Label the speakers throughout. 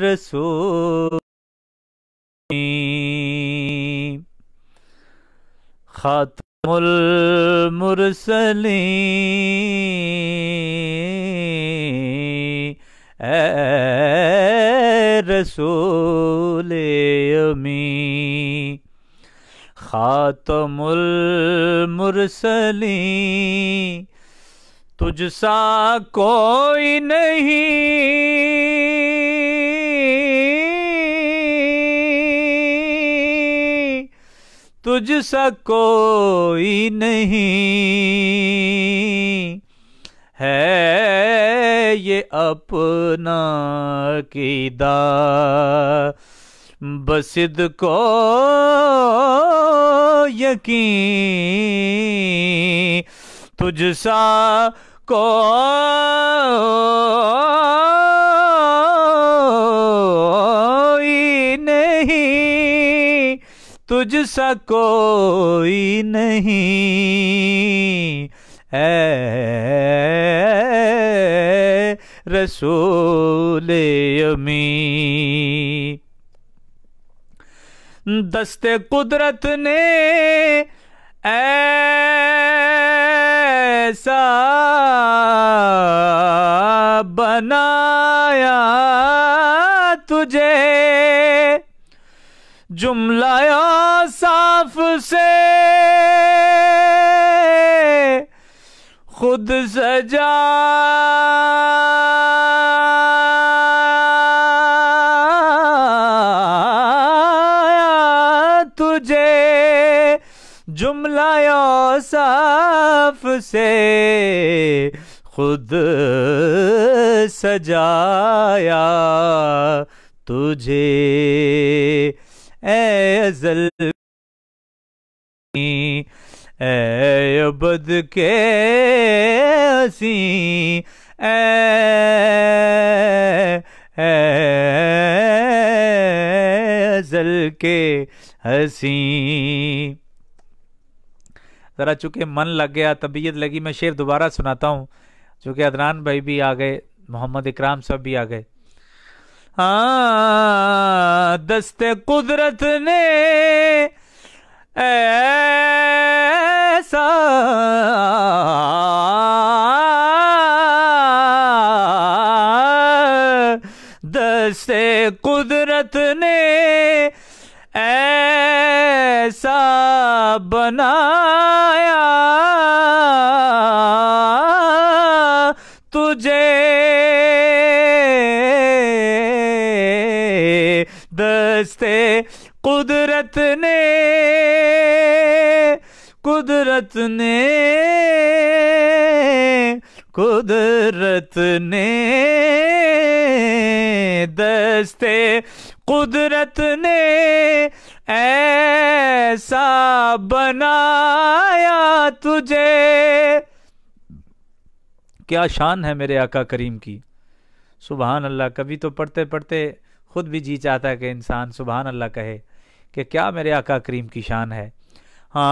Speaker 1: रसो खातमुल मुरसली रसूल अमी खातमुल मुरसली तुझसा कोई नहीं तुझसा कोई नहीं है ये अपना किदा बसिद को यकीन सा को नहीं तुझसा कोई नहीं ए रसूल अमी दस्ते कुदरत ने ऐसा बनाया तुझे जुमला साफ से खुद सजा तुझे जुमला साफ से खुद सजाया तुझे एजल ए, ए, ए, ए, ए, ए,
Speaker 2: ए, ए, ए, हसी ज़रा चूँकि मन लग गया तबीयत लगी मैं शेर दोबारा सुनाता हूँ चूँकि अदनान भाई भी आ गए मोहम्मद इकराम सब भी आ गए
Speaker 1: हाँ दस्ते कुदरत ने ऐसा दस्ते कुदरत ने ऐसा बनाया तुझे दस्ते कुदरत ने कुदरत ने कुदरत ने दस्ते कुदरत ने ऐसा बनाया तुझे
Speaker 2: क्या शान है मेरे आका करीम की सुबहान अल्लाह कभी तो पढ़ते पढ़ते खुद भी जी चाहता है कि इंसान सुबहान अल्लाह कहे कि क्या मेरे आका करीम की शान है हाँ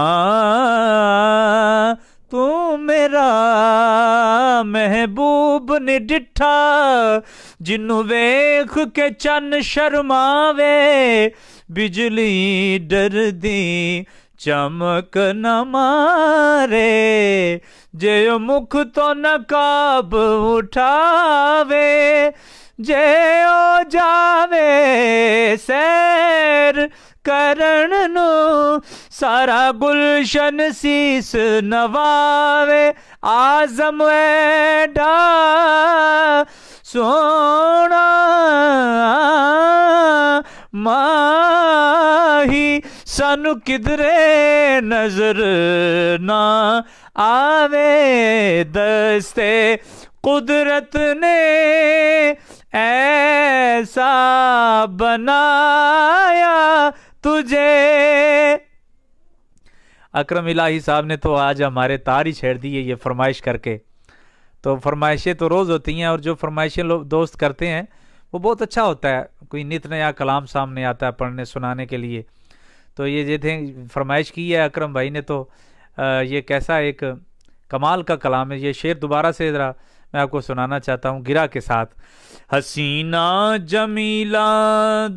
Speaker 2: तू मेरा
Speaker 1: महबूब ने डिठा जिन्नू वेख के चन शर्मावे बिजली डर दी चमक न मारे जे मुख तो नकाब उठावे जे ओ जावे सैर करण नु सारा गुलशन सीस नवावे आजम एडा सोना माही सानु किधरे नजर ना आवे दस्ते कुदरत ने
Speaker 2: ऐसा बनाया तुझे अक्रम इलाही साहब ने तो आज हमारे तार ही छेड़ दिए ये फरमाइश करके तो फरमाइशें तो रोज़ होती हैं और जो फरमाइशें लोग दोस्त करते हैं वो बहुत अच्छा होता है कोई नित नया कलाम सामने आता है पढ़ने सुनाने के लिए तो ये जे थे फरमाइश की है अक्रम भाई ने तो आ, ये कैसा एक कमाल का कलाम है ये शेर दोबारा से ज़रा मैं आपको सुनाना चाहता हूँ गिरा के साथ हसीना जमीला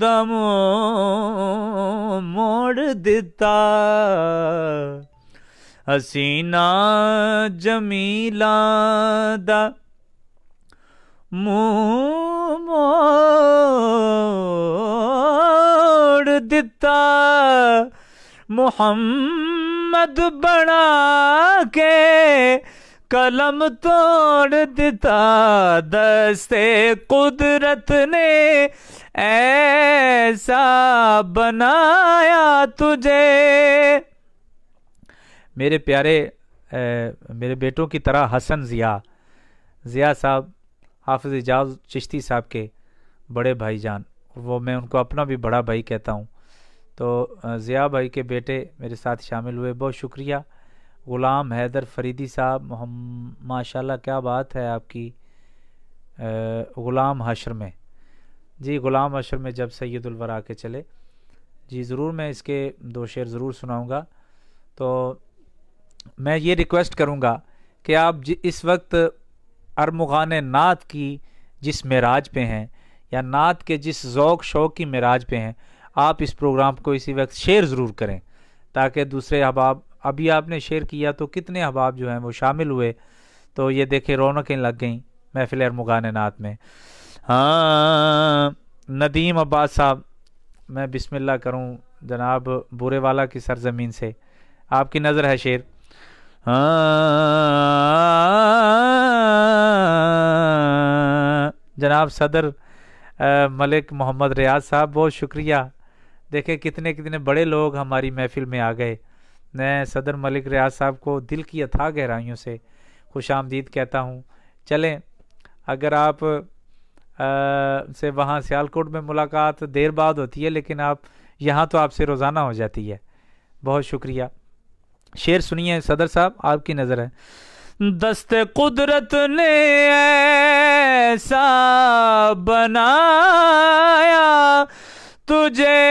Speaker 2: दम मोड़
Speaker 1: देता हसीना जमीला द मोड़ दिता मोहम्मद बना के कलम तोड़ दिता दस्ते कुदरत ने ऐसा बनाया तुझे
Speaker 2: मेरे प्यारे ए, मेरे बेटों की तरह हसन ज़िया ज़िया साहब हाफिज़ एजाज चिश्ती साहब के बड़े भाईजान वो मैं उनको अपना भी बड़ा भाई कहता हूँ तो ज़िया भाई के बेटे मेरे साथ शामिल हुए बहुत शुक्रिया ग़ुलाम हैदर फरीदी साहब माशाल्लाह क्या बात है आपकी ग़ुलाम हशर में जी ग़ुलाम हशर में जब सैदुलवर आके चले जी ज़रूर मैं इसके दो शेर ज़रूर सुनाऊंगा तो मैं ये रिक्वेस्ट करूंगा कि आप इस वक्त अरमुगान नात की जिस मराज पे हैं या नात के जिस ओक़ शौक़ की मराज पे हैं आप इस प्रोग्राम को इसी वक्त शेयर ज़रूर करें ताकि दूसरे अहबाब अभी आपने शेयर किया तो कितने अहबाब जो हैं वो शामिल हुए तो ये देखे रौनकें लग गई महफिल मुगान नात में हाँ नदीम अब्बास साहब मैं बिस्मिल्लाह करूं जनाब बुरे वाला की सरजमीन से आपकी नज़र है शेर हाँ जनाब सदर मलिक मोहम्मद रियाज साहब बहुत शुक्रिया देखे कितने कितने बड़े लोग हमारी महफिल में आ गए मैं सदर मलिक रियाज साहब को दिल की यथा गहराइयों से खुश आमदीद कहता हूँ चलें अगर आप आ, से वहाँ सियालकोट में मुलाकात देर बाद होती है लेकिन आप यहाँ तो आपसे रोज़ाना हो जाती है बहुत शुक्रिया शेर सुनिए सदर साहब आपकी नज़र है
Speaker 1: दस्त कुदरत ने ऐसा बनाया तुझे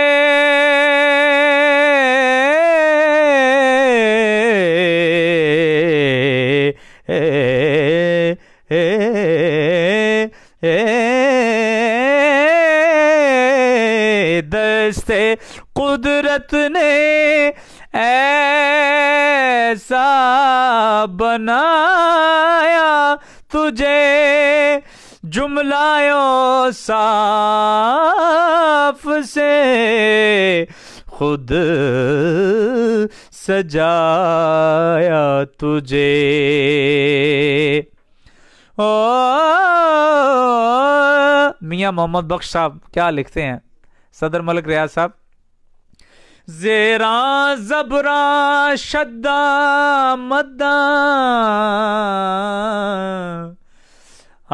Speaker 1: दस्ते कुदरत ने ऐसा बनाया तुझे जुमलायो साफ से खुद सजाया तुझे
Speaker 2: ओ, मियाँ मोहम्मद बख्श साहब क्या लिखते हैं सदर मलिक रियाज साहब
Speaker 1: जेरा जबरा शद्दा मद्दा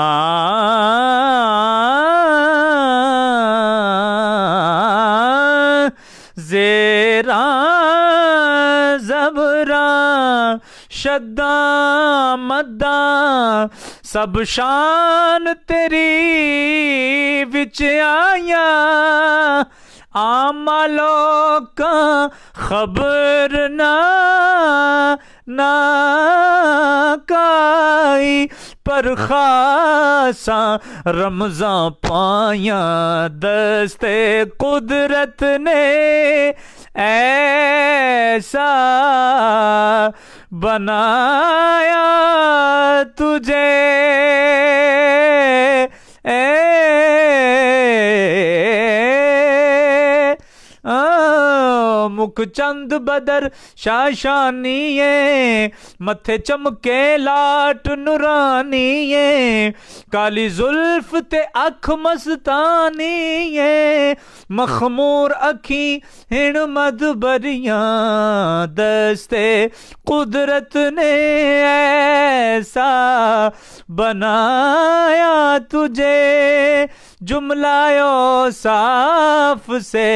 Speaker 1: आ शद्दा मद्दा सब शान तेरी विच आया आम लोग खबर ना ना काई पर खासा रमजा पाया दस्ते कुदरत ने ऐसा बनाया तुझे ए, मुख चंद बदर है मथे चमके लाट नुरानिए काली जुल्फ ते अख मस्तानी है मखमूर अखी हिण मद बरिया दस्ते कुदरत ने ऐसा बनाया तुझे जुमलायो साफ से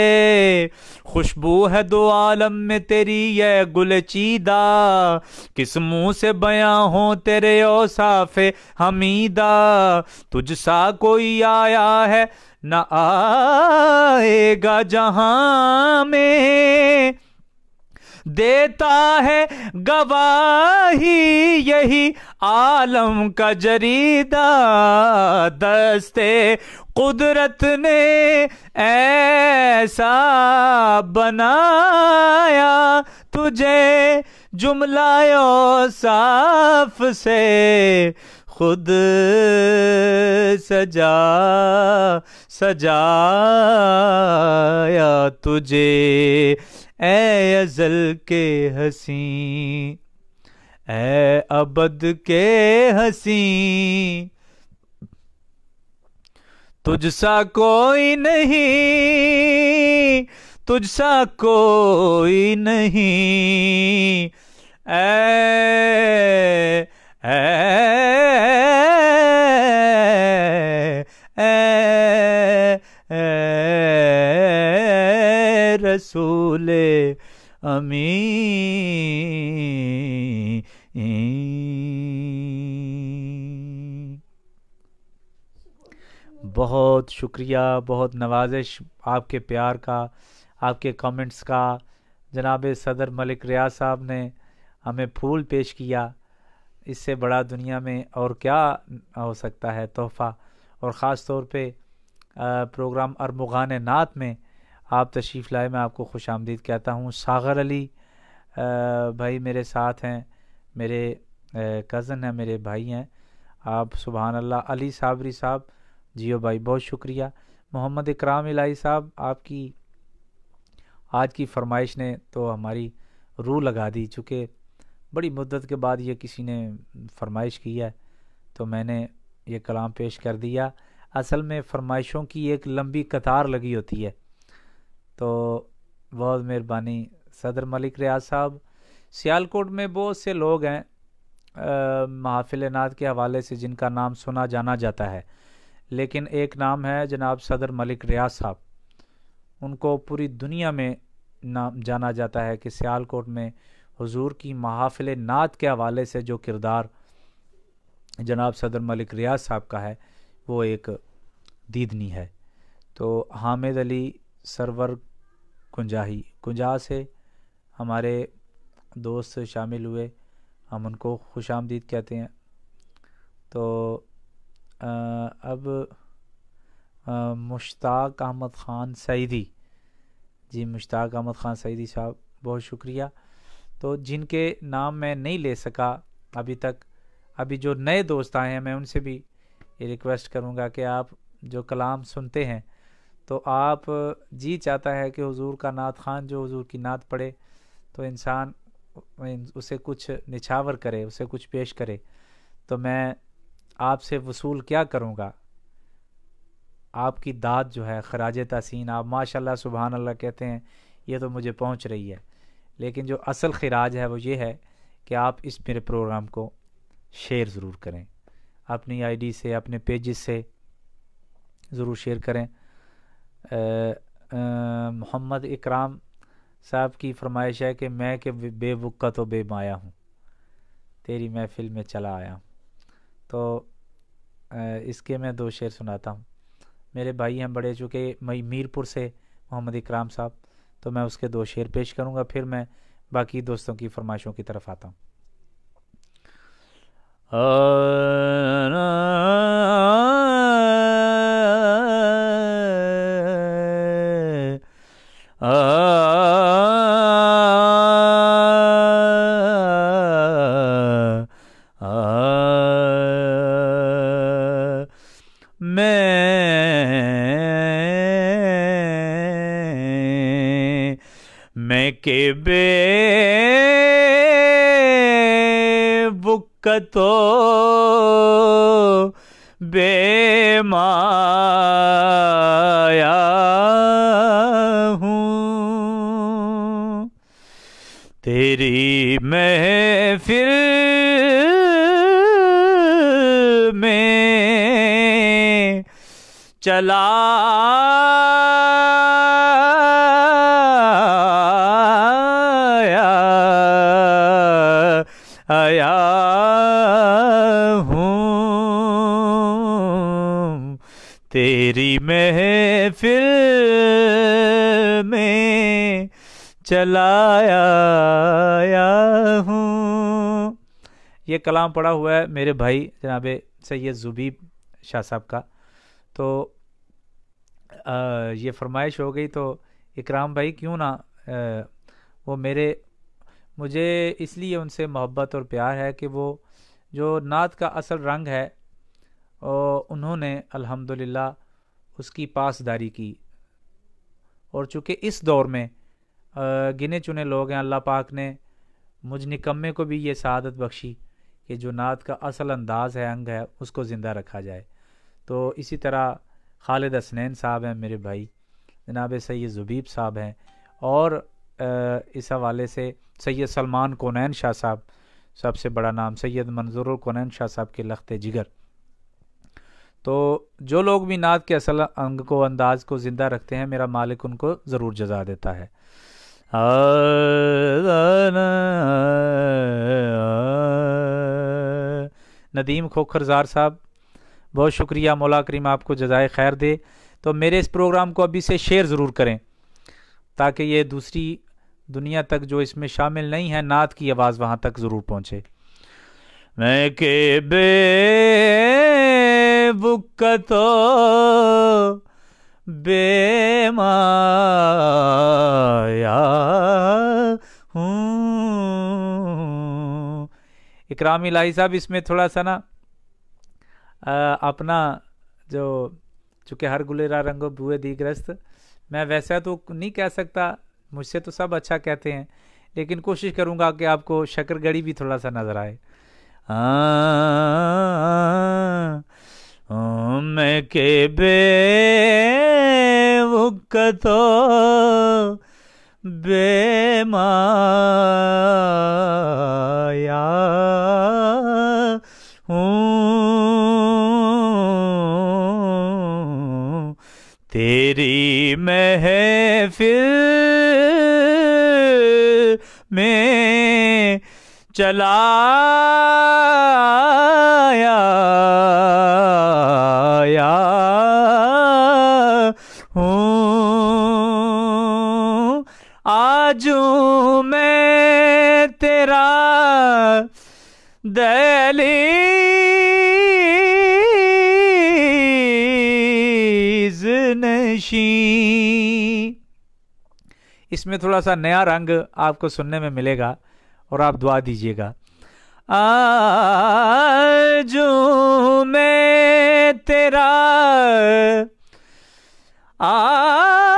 Speaker 1: खुशबू है दो आलम में तेरी ये गुलचीदा किस मुंह से बयां हो तेरे ओ साफे हमीदा तुझ सा कोई आया है न आएगा जहां में देता है गवाही यही आलम का जरीदा दस्ते कुदरत ने ऐसा बनाया तुझे जुमलायो साफ से खुद सजा सजाया तुझे ए अजल के हसी ए अबद के हसी तुझसा कोई नहीं तुझसा कोई नहीं ऐ ऐ ऐ ऐ रसूल अमी
Speaker 2: बहुत शुक्रिया बहुत नवाजिश आपके प्यार का आपके कमेंट्स का जनाब सदर मलिक रियाज साहब ने हमें फूल पेश किया इससे बड़ा दुनिया में और क्या हो सकता है तोहफ़ा और ख़ास तौर पे प्रोग्राम अरमुगान नात में आप तशरीफ़ लाए मैं आपको खुश आमदीद कहता हूँ सागर अली भाई मेरे साथ हैं मेरे कज़न हैं मेरे भाई हैं आप सुबहान अल्लाह अली साबरी साहब जियो भाई बहुत शुक्रिया मोहम्मद इकराम इलाही साहब आपकी आज की फरमाइश ने तो हमारी रूह लगा दी चूँकि बड़ी मुद्दत के बाद ये किसी ने फरमाइश की है तो मैंने ये कलाम पेश कर दिया असल में फरमाइशों की एक लंबी कतार लगी होती है तो बहुत मेहरबानी सदर मलिक रियाज साहब सियालकोट में बहुत से लोग हैं महाफिल नात के हवाले से जिनका नाम सुना जाना जाता है लेकिन एक नाम है जनाब सदर मलिक रियाज साहब उनको पूरी दुनिया में नाम जाना जाता है कि सियालकोट में हुजूर की महाफिल नात के हवाले से जो किरदार जनाब सदर मलिक रियाज साहब का है वो एक दीदनी है तो हामिद अली सरवर कुंजाही कुंजा से हमारे दोस्त शामिल हुए हम उनको खुश आमदीद कहते हैं तो आ, अब आ, मुश्ताक अहमद ख़ान सईदी जी मुश्ताक अहमद ख़ान सईदी साहब बहुत शुक्रिया तो जिनके नाम मैं नहीं ले सका अभी तक अभी जो नए दोस्त आए हैं मैं उनसे भी ये रिक्वेस्ट करूँगा कि आप जो कलाम सुनते हैं तो आप जी चाहता है कि हुजूर का नात खान जो हुजूर की नात पढ़े तो इंसान उसे कुछ निछावर करे उसे कुछ पेश करे तो मैं आपसे वसूल क्या करूँगा आपकी दाद जो है खराज तसिन आप माशाल्लाह सुबहान अल्लाह कहते हैं ये तो मुझे पहुँच रही है लेकिन जो असल खराज है वो ये है कि आप इस मेरे प्रोग्राम को शेयर ज़रूर करें अपनी आईडी से अपने पेजेस से ज़रूर शेयर करें मोहम्मद इकराम साहब की फरमाइश है कि मैं के का तो बेमाया हूँ तेरी महफिल में चला आया तो इसके मैं दो शेर सुनाता हूँ मेरे भाई हैं बड़े चूँकि मई मीरपुर से मोहम्मद इकराम साहब तो मैं उसके दो शेर पेश करूँगा फिर मैं बाकी दोस्तों की फरमाइशों की तरफ आता हूँ
Speaker 1: बे बुक्कतो बेमाया हूँ तेरी मैं फिर में चला महफिल में चलाया
Speaker 2: हूँ ये कलाम पढ़ा हुआ है मेरे भाई जनाब सैद जुबीब शाह साहब का तो आ, ये फरमाइश हो गई तो इकराम भाई क्यों ना आ, वो मेरे मुझे इसलिए उनसे मोहब्बत और प्यार है कि वो जो नात का असल रंग है और उन्होंने अल्हम्दुलिल्लाह उसकी पासदारी की और चूँकि इस दौर में गिने चुने लोग हैं अल्लाह पाक ने मुझ निकम्मे को भी ये शहादत बख्शी कि जो नात का असल अंदाज है अंग है उसको ज़िंदा रखा जाए तो इसी तरह खालिद हसनैन साहब हैं मेरे भाई जनाब सैद ज़ुबीब साहब हैं और इस हवाले से सैद सलमान कोनैन शाह साहब सबसे बड़ा नाम सैद मंजूर कोनैन शाह साहब के लखते जिगर तो जो लोग भी नात के असल अंग को अंदाज को ज़िंदा रखते हैं मेरा मालिक उनको ज़रूर जजा देता है नदीम खोखरजार साहब बहुत शुक्रिया मौला करीम आपको जजाय खैर दे तो मेरे इस प्रोग्राम को अभी से शेयर ज़रूर करें ताकि ये दूसरी दुनिया तक जो इसमें शामिल नहीं है नात की आवाज़ वहाँ तक ज़रूर पहुँचे मैं के बे बुक्कतो बेमाया इकराम इलाही साहब इसमें थोड़ा सा ना आ, अपना जो चूँकि हर गुलेरा रंगो बुए दीग्रस्त मैं वैसा तो नहीं कह सकता मुझसे तो सब अच्छा कहते हैं लेकिन कोशिश करूँगा कि आपको शकरगढ़ी भी थोड़ा सा नज़र आए आ, आ,
Speaker 1: आ, आ, आ, ओम के बेवुक्कतो बेमाया हूँ तेरी महफिल में चलाया हूँ आजू मैं तेरा दलीज
Speaker 2: नशी इसमें थोड़ा सा नया रंग आपको सुनने में मिलेगा और आप दुआ दीजिएगा आजू
Speaker 1: मैं तेरा आ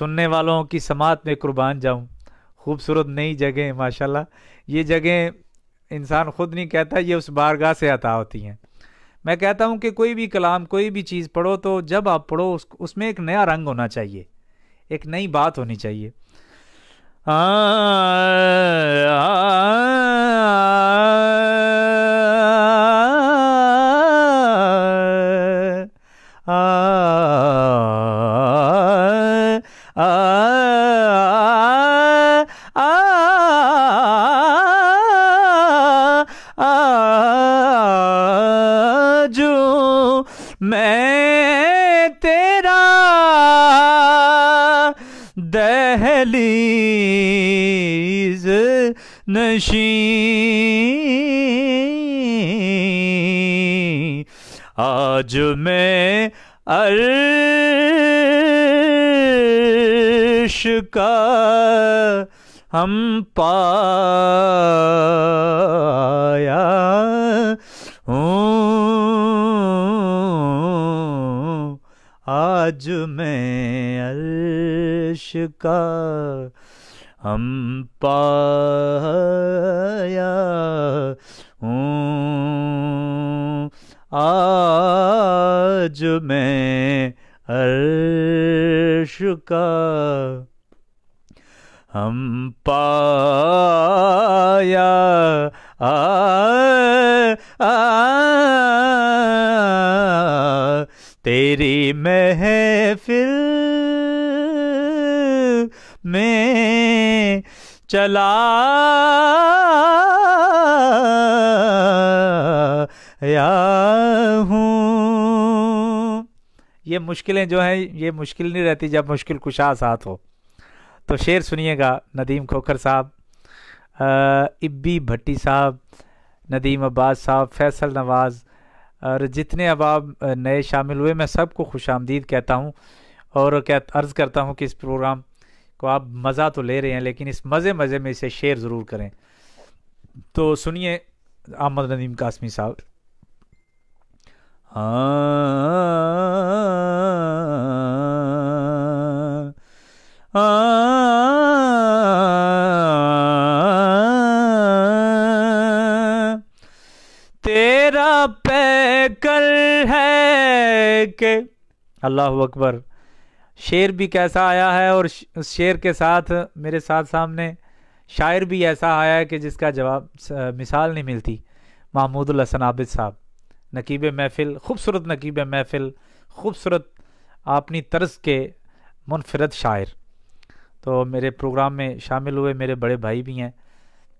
Speaker 2: सुनने वालों की समात में कुर्बान जाऊँ खूबसूरत नई जगह माशाल्लाह ये जगह इंसान ख़ुद नहीं कहता ये उस बारगाह से अता होती हैं मैं कहता हूँ कि कोई भी कलाम कोई भी चीज़ पढ़ो तो जब आप पढ़ो उस उसमें एक नया रंग होना चाहिए एक नई बात होनी चाहिए आ, आ, आ, आ, आ, आ, आ,
Speaker 1: हम पाया हूँ आज मैं अर्श का हम पाया हूँ आज मैं अर्श का हम पाया आ, तेरी महफिल में चला
Speaker 2: या हूँ ये मुश्किलें जो हैं ये मुश्किल नहीं रहती जब मुश्किल कुशा साथ हो तो शेर सुनिएगा नदीम खोखर साहब इब्बी भट्टी साहब नदीम अब्बास साहब फैसल नवाज़ और जितने अब आप नए शामिल हुए मैं सबको खुश आमदीद कहता हूँ और क्या अर्ज़ करता हूँ कि इस प्रोग्राम को आप मज़ा तो ले रहे हैं लेकिन इस मज़े मज़े में इसे शेयर ज़रूर करें तो सुनिए अहमद नदीम कासमी साहब
Speaker 1: हाँ
Speaker 2: तेरा पैकल है के अल्लाह अकबर शेर भी कैसा आया है और उस शेर के साथ मेरे साथ सामने शायर भी ऐसा आया है कि जिसका जवाब मिसाल नहीं मिलती महमूद हसन आबिद साहब नकीब महफिल खूबसूरत नकीब महफिल खूबसूरत अपनी तर्ज के मुनफरद शायर तो मेरे प्रोग्राम में शामिल हुए मेरे बड़े भाई भी हैं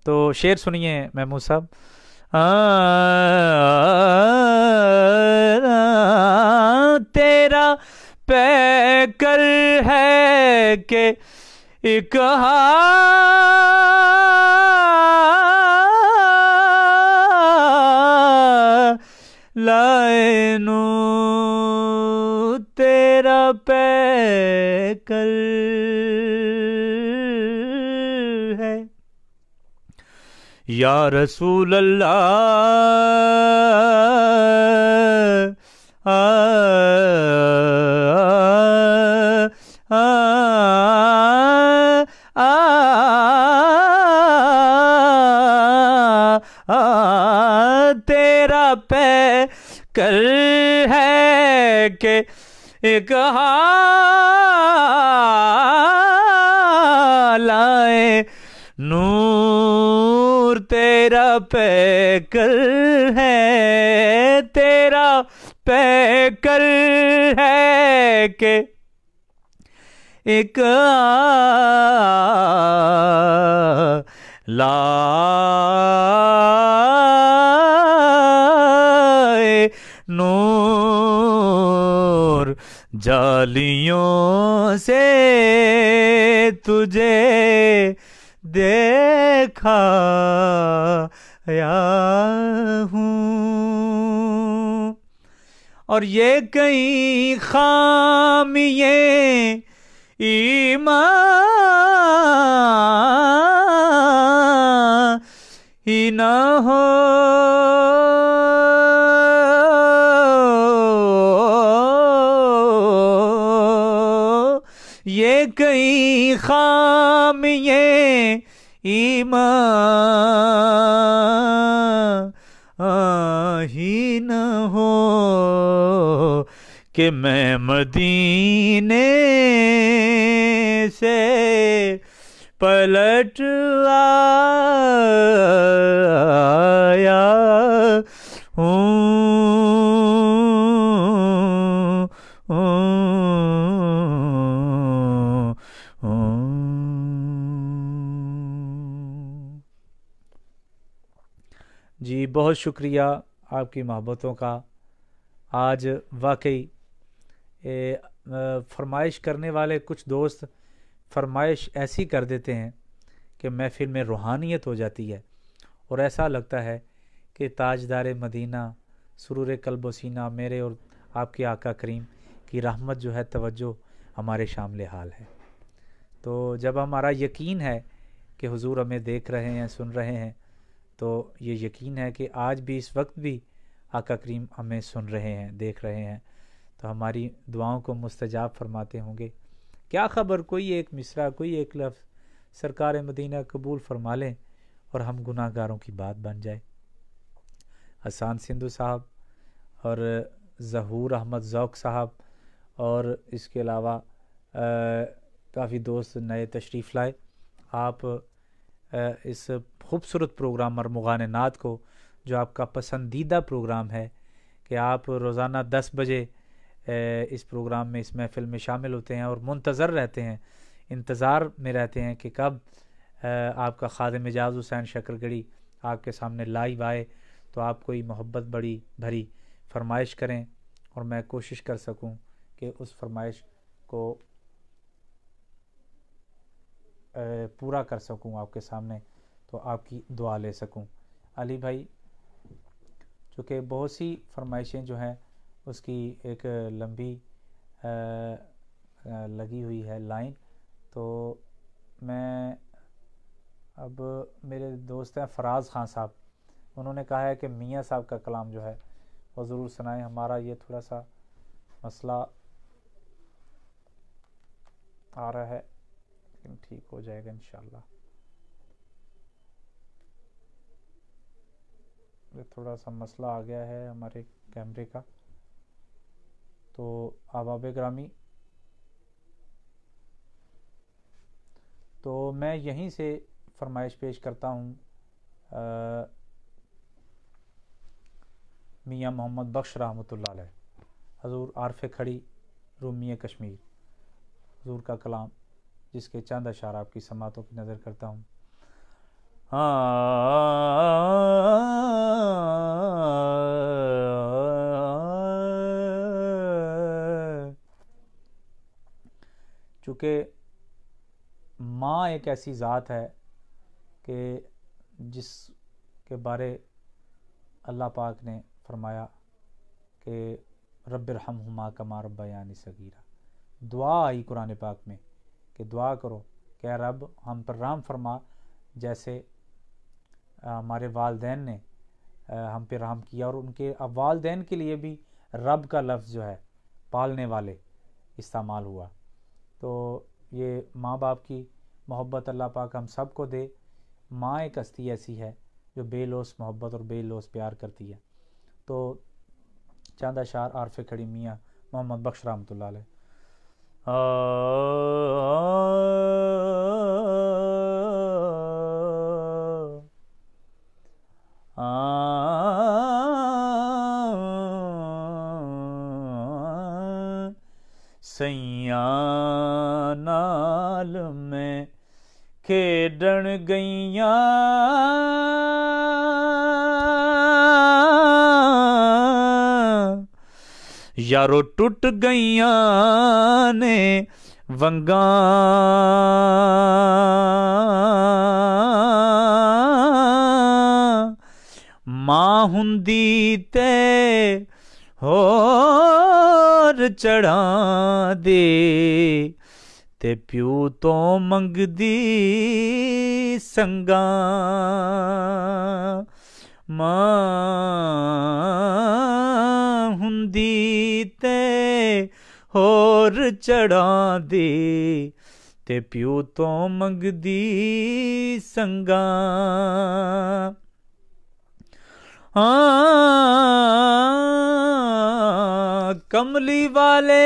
Speaker 2: तो शेर सुनिए महमूद साहब
Speaker 1: तेरा पैकर है के एक लाइनू तेरा पैकर या रसूल अल्लाह तेरा पे कर है के एक लाए नू नूर तेरा पैकर है तेरा पैकर है के एक ला नूर जालियों से तुझे देखा हूँ और ये कई खामिये ईमा न हो ये कई खाम ये ईमा ही न हो कि मैं मदीने से पलट आया हूँ
Speaker 2: बहुत शुक्रिया आपकी मोहब्बतों का आज वाकई फरमाइश करने वाले कुछ दोस्त फरमाइश ऐसी कर देते हैं कि महफिल में रूहानियत हो जाती है और ऐसा लगता है कि ताजदार मदीना सुरूर कल्ब मेरे और आपके आका करीम की रहमत जो है तवज्जो हमारे शामिल हाल है तो जब हमारा यकीन है कि हुजूर हमें देख रहे हैं सुन रहे हैं तो ये यकीन है कि आज भी इस वक्त भी आका करीम हमें सुन रहे हैं देख रहे हैं तो हमारी दुआओं को मुस्तजाब फरमाते होंगे क्या खबर कोई एक मिसरा कोई एक लफ्ज़ सरकार मदीना कबूल फरमा लें और हम गुनाहगारों की बात बन जाए हसान सिंधु साहब और जहूर अहमद जौक साहब और इसके अलावा काफ़ी दोस्त नए तशरीफ़ लाए आप इस खूबसूरत प्रोग्राम मरमगान नात को जो आपका पसंदीदा प्रोग्राम है कि आप रोज़ाना दस बजे इस प्रोग्राम में इस महफ़िल में शामिल होते हैं और मुंतज़र रहते हैं इंतज़ार में रहते हैं कि कब आपका ख़ाद मिजाज हुसैन शक्रगढ़ी आपके सामने लाइव आए तो आप कोई मोहब्बत बड़ी भरी फरमाइश करें और मैं कोशिश कर सकूं कि उस फरमाइश को पूरा कर सकूं आपके सामने तो आपकी दुआ ले सकूं अली भाई चूँकि बहुत सी फरमाइशें जो हैं उसकी एक लंबी लगी हुई है लाइन तो मैं अब मेरे दोस्त हैं फराज़ ख़ान साहब उन्होंने कहा है कि मियाँ साहब का कलाम जो है वो ज़रूर सुनाएं हमारा ये थोड़ा सा मसला आ रहा है लेकिन ठीक हो जाएगा इनशाला थोड़ा सा मसला आ गया है हमारे कैमरे का तो आबाब ग्रामी तो मैं यहीं से फरमाइश पेश करता हूँ मियाँ मोहम्मद बख्श रहमत हजूर आरफ़ खड़ी रूमी कश्मीर हजूर का कलाम जिसके चंद अशार आपकी समातों की नज़र करता हूँ
Speaker 1: हाँ।
Speaker 2: चूँकि माँ एक ऐसी ज़ात है कि जिस के बारे अल्लाह पाक ने फरमाया कि रब हम माँ कमा यानी सगीरा दुआ आई कुरान पाक में कि दुआ करो क्या रब हम पर राम फरमा जैसे हमारे वालदेन ने हम पर राम किया और उनके अब वालदेन के लिए भी रब का लफ्ज़ जो है पालने वाले इस्तेमाल हुआ तो ये माँ बाप की मोहब्बत अल्लाह पाक हम सब को दे माँ एक हस्ती ऐसी है जो बेलोस मोहब्बत और बेलोस प्यार करती है तो चंद अशार आरफ खड़ी मियाँ मोहम्मद बख्श रहमत
Speaker 1: सैया नाल में खेडण गई ਯਾਰੋ ਟੁੱਟ ਗਈਆਂ ਨੇ ਵੰਗਾਂ ਮਾਂ ਹੁੰਦੀ ਤੇ ਹੋਰ ਚੜਾ ਦੇ ਤੇ ਪਿਓ ਤੋਂ ਮੰਗਦੀ ਸੰਗਾ ਮਾਂ ਹੁੰਦੀ ਤੇ ਹੋਰ ਚੜਾਉਂਦੀ ਤੇ ਪਿਓ ਤੋਂ ਮੰਗਦੀ ਸੰਗਾ ਆ ਕਮਲੀ ਵਾਲੇ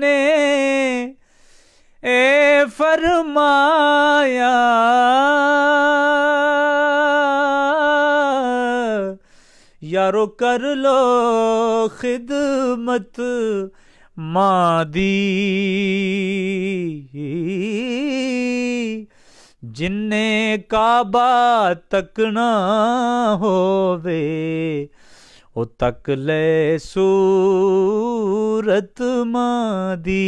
Speaker 1: ਨੇ ਇਹ ਫਰਮਾਇਆ ਯਾਰੋ ਕਰ ਲੋ ਖਿਦਮਤ ਮਾਂ ਦੀ ਜਿੰਨੇ ਕਾਬਾ ਤੱਕਣਾ ਹੋਵੇ ਉਹ ਤੱਕ ਲੈ ਸੂਰਤ ਮਾਂ ਦੀ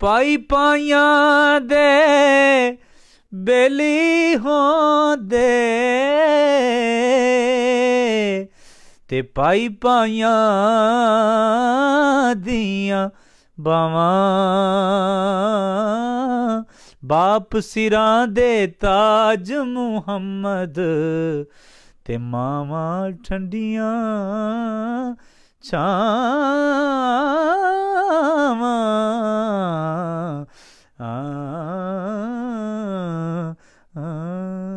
Speaker 1: ਪਾਈ ਪਾਈਆਂ ਦੇ ਬੇਲੀ ਹੋਂਦੇ ਤੇ ਪਾਈ ਪਾਈਆਂ ਦੀਆਂ ਬਾਵਾਂ ਬਾਪ ਸਿਰਾਂ ਦੇ ਤਾਜ ਮੁਹੰਮਦ ਤੇ ਮਾਵਾਂ ਠੰਡੀਆਂ ਛਾਵਾਂ ah, ah. ah.